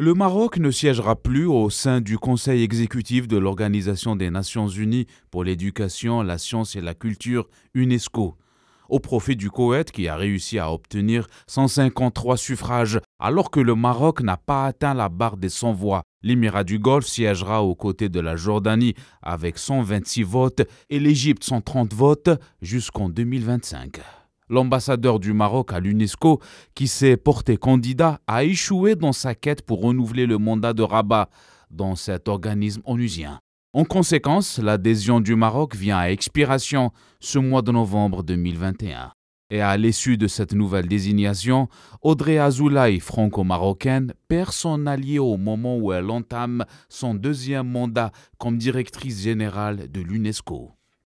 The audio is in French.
Le Maroc ne siégera plus au sein du Conseil exécutif de l'Organisation des Nations Unies pour l'éducation, la science et la culture, UNESCO, au profit du Koweït qui a réussi à obtenir 153 suffrages, alors que le Maroc n'a pas atteint la barre des 100 voix. L'Émirat du Golfe siégera aux côtés de la Jordanie avec 126 votes et l'Égypte 130 votes jusqu'en 2025 l'ambassadeur du Maroc à l'UNESCO, qui s'est porté candidat, a échoué dans sa quête pour renouveler le mandat de Rabat dans cet organisme onusien. En conséquence, l'adhésion du Maroc vient à expiration ce mois de novembre 2021. Et à l'issue de cette nouvelle désignation, Audrey Azoulay, franco-marocaine, perd son allié au moment où elle entame son deuxième mandat comme directrice générale de l'UNESCO.